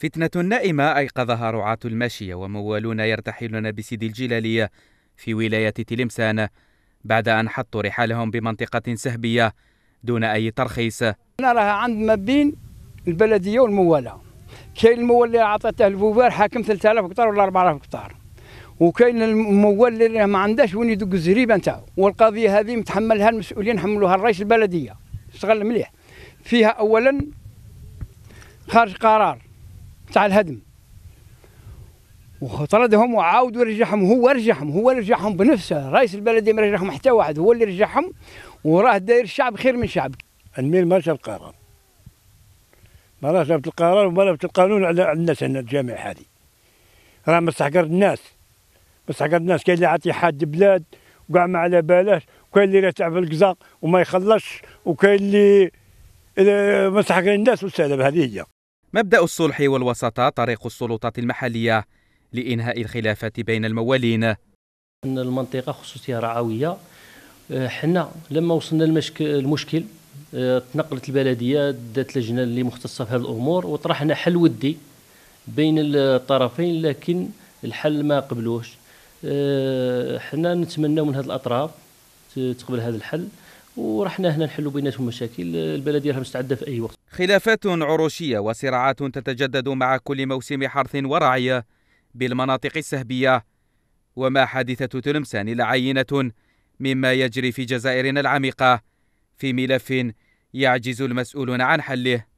فتنة نائمة أيقظها رعاة الماشية وموالون يرتحلون بسيدي الجلالية في ولاية تلمسان بعد أن حطوا رحالهم بمنطقة سهبية دون أي ترخيص أنا راها عند ما بين البلدية والموالة كاين الموال اللي عطاته البوبار حاكم 3000 هكتار ولا 4000 هكتار وكاين الموال اللي ما عندهاش وين يدق الزريبه نتاعه والقضيه هذه متحملها المسؤولين حملوها الرئيس البلديه اشتغل مليح فيها اولا خارج قرار تاع الهدم وطردهم وعاودوا رجعهم هو رجعهم هو رجعهم بنفسه رئيس البلديه ما رجعهم حتى واحد هو اللي رجعهم وراه داير الشعب خير من شعب الميل ما شاف القرار ما راه شافت القرار وما راه القانون على الناس هنا الجامع هذه راه مستحقر الناس مستحقر الناس كاين اللي عاطي حاد بلاد وكاع ما على بالاش وكاين اللي راتع في القزا وما يخلصش وكاين اللي مستحقر الناس والسلام هذه هي مبدأ الصلح والوساطة طريق السلطات المحلية لإنهاء الخلافات بين الموالين أن المنطقة خصوصية رعوية آه، حنا لما وصلنا المشكل آه، تنقلت البلدية دات لجنة اللي مختصة في هذه الأمور وطرحنا حل ودي بين الطرفين لكن الحل ما قبلوش آه، حنا نتمنى من هذه الأطراف تقبل هذا الحل ورحنا هنا نحلوا بيناتهم مشاكل البلديه راها مستعده في اي وقت خلافات عروشيه وصراعات تتجدد مع كل موسم حرث ورعيه بالمناطق السهبيه وما حادثه تلمسان الا عينه مما يجري في جزائرنا العميقه في ملف يعجز المسؤولون عن حله